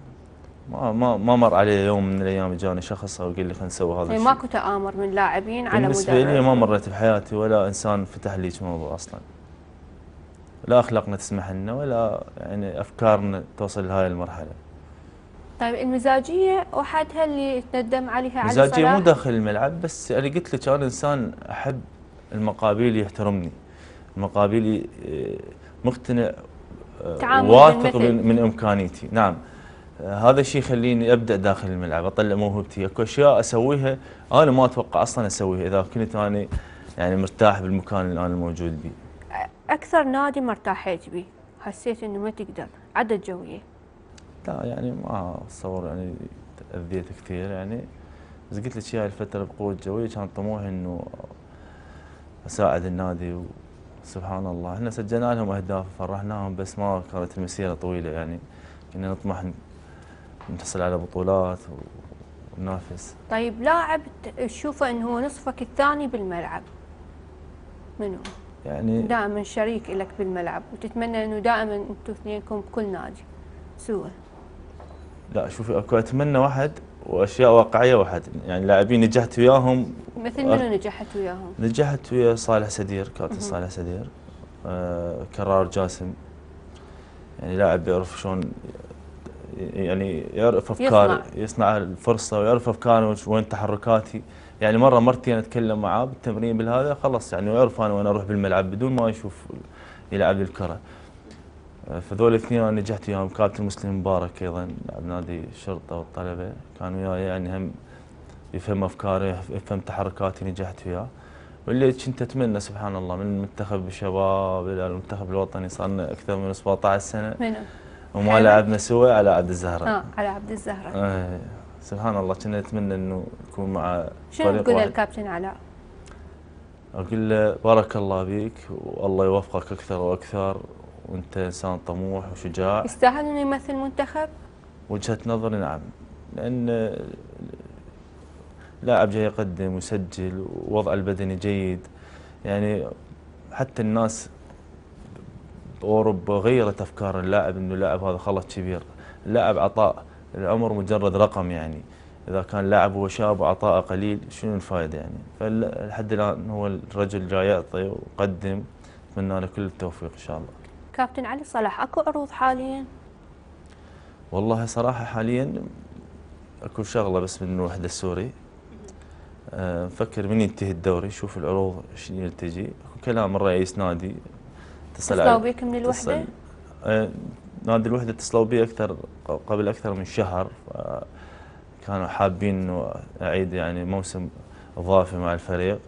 ما ما ما مر علي يوم من الايام اجاني شخص او قال لي خلينا نسوي هذا إيه، الشيء ماكو تآمر من لاعبين على بالنسبه لي ما مرت بحياتي ولا انسان فتح لي موضوع اصلا لا اخلاقنا تسمح لنا ولا يعني افكارنا توصل لهاي المرحله طيب المزاجيه وحدها اللي تندم عليها على المزاجيه مو داخل الملعب بس انا قلت لك انا انسان احب المقابيل يحترمني المقابيل آه، مقتنع آه، واثق من, من امكانيتي نعم هذا الشيء يخليني ابدا داخل الملعب اطلع موهبتي اكو اشياء اسويها انا ما اتوقع اصلا اسويها اذا كنت انا يعني مرتاح بالمكان اللي انا موجود بيه. اكثر نادي ما ارتاحيت بيه حسيت انه ما تقدر عدد جويه. لا يعني ما اتصور يعني تاذيت كثير يعني بس قلت لك هاي الفتره بقوه جويه كان طموحي انه اساعد النادي وسبحان الله احنا سجلنا لهم اهداف وفرحناهم بس ما كانت المسيره طويله يعني كنا نطمح نحصل على بطولات وننافس طيب لاعب تشوفه انه هو نصفك الثاني بالملعب منو؟ يعني دائما شريك لك بالملعب وتتمنى انه دائما انتم اثنينكم بكل نادي سوا لا شوفي اكو اتمنى واحد واشياء واقعيه واحد يعني لاعبين نجحت وياهم مثل منو نجحت وياهم؟ نجحت ويا صالح سدير كابتن صالح سدير آه كرار جاسم يعني لاعب يعرف شلون يعني يعرف افكاري يصنع, الفرصه ويعرف افكاري وين تحركاتي يعني مره مرتين اتكلم معاه بالتمرين بالهذا خلاص يعني يعرف انا وين اروح بالملعب بدون ما يشوف يلعب الكره فذول الاثنين انا نجحت وياهم كابتن مسلم مبارك ايضا لاعب نادي الشرطه والطلبه كان وياي يعني هم يفهم افكاري يفهم تحركاتي نجحت وياه واللي كنت اتمنى سبحان الله من منتخب الشباب الى المنتخب الوطني صار اكثر من 17 سنه منو؟ وما لعبنا سوى على عبد الزهره اه على عبد الزهره آه. سبحان الله كنا نتمنى انه يكون مع شنو تقول للكابتن علاء؟ اقول له بارك الله بيك والله يوفقك اكثر واكثر وانت انسان طموح وشجاع يستاهل انه يمثل منتخب؟ وجهه نظري نعم لان لاعب جاي يقدم ويسجل ووضعه البدني جيد يعني حتى الناس اوروبا غيرت افكار اللاعب انه اللاعب هذا خلط كبير اللاعب عطاء العمر مجرد رقم يعني اذا كان لاعب هو شاب وعطاءه قليل شنو الفائده يعني فلحد الان هو الرجل جاي يعطي ويقدم اتمنى له كل التوفيق ان شاء الله كابتن علي صلاح اكو عروض حاليا والله صراحه حاليا اكو شغله بس من وحده السوري نفكر آه، من ينتهي الدوري شوف العروض شنو تجي اكو كلام من رئيس نادي اتصلوا بك من الوحده؟ آه نادي الوحده اتصلوا بي اكثر قبل اكثر من شهر كانوا حابين انه اعيد يعني موسم اضافي مع الفريق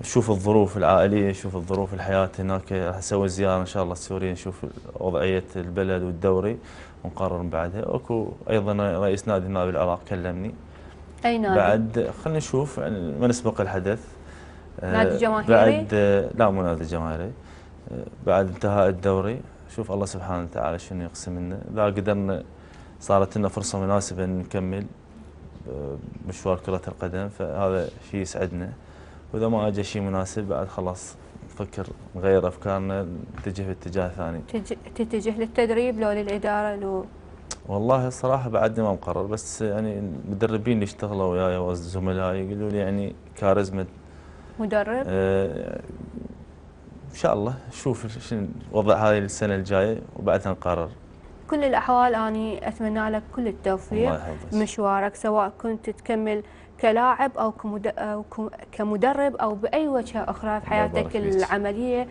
نشوف الظروف العائليه نشوف الظروف الحياه هناك راح اسوي زياره ان شاء الله السورية نشوف وضعيه البلد والدوري ونقرر بعدها اكو ايضا رئيس نادي نادي العراق كلمني اي نادي؟ بعد خلينا نشوف يعني ما نسبق الحدث نادي آه، جماهيري؟ بعد لا مو نادي جماهيري بعد انتهاء الدوري شوف الله سبحانه وتعالى شنو يقسم لنا اذا قدرنا صارت لنا فرصه مناسبه ان نكمل آه، مشوار كره القدم فهذا شيء يسعدنا واذا ما اجى شيء مناسب بعد خلاص نفكر نغير افكارنا نتجه باتجاه ثاني تتجه للتدريب لو للاداره لو والله الصراحه بعدني ما مقرر بس يعني المدربين اللي اشتغلوا وياي وزملائي يقولوا لي يعني كاريزما مدرب آه ان شاء الله نشوف شنو وضع هذه السنه الجايه وبعدها نقرر كل الاحوال اني اتمنى لك كل التوفيق مشوارك سواء كنت تكمل كلاعب او كمدرب او باي وجهه اخرى في حياتك العمليه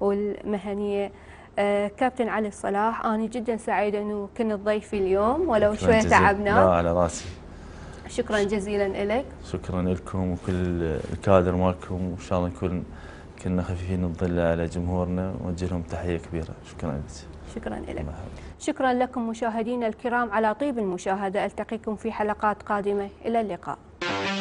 والمهنيه آه كابتن علي الصلاح أنا جدا سعيدة أنه كنت ضيفي اليوم ولو شوية تعبنا لا على راسي شكرا جزيلا لك شكرا لكم وكل الكادر مالكم وإن شاء الله نكون كنا خفيفين الظل على جمهورنا ونوجه لهم تحية كبيرة شكرا لك شكرا لك شكرا لكم مشاهدينا الكرام على طيب المشاهدة ألتقيكم في حلقات قادمة إلى اللقاء